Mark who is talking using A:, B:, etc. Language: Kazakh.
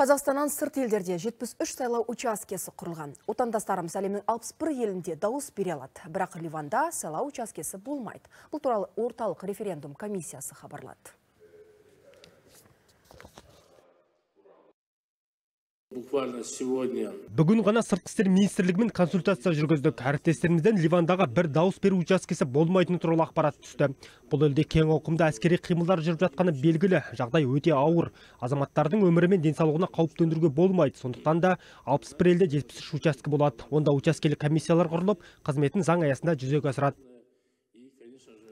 A: Қазақстаннан сырт елдерде 73 сайлау учаскесі құрылған. Отандастарымыз әлемнің 61 елінде дауыс бере алады. Бірақ Ливанда сайлау учаскесі болмайды. Бұл туралы орталық референдум комиссиясы хабарлады.
B: буквально
C: бүгін ғана сыртқы істер министрлігімен консультация жүргіздік әріптестерімізден Ливандаға бір дауыс беру учаскесі болмайтыны туралы ақпарат түсті бұл елде кең ауқымды әскери қимылдар жүріп жатқаны белгілі жағдай өте ауыр азаматтардың өмірі мен денсаулығына қауіп төндіруге болмайды сондықтан да алпыс бір елде жетпіс учаске болады онда учаскелік комиссиялар құрылып қызметін заң аясында жүзеге асырады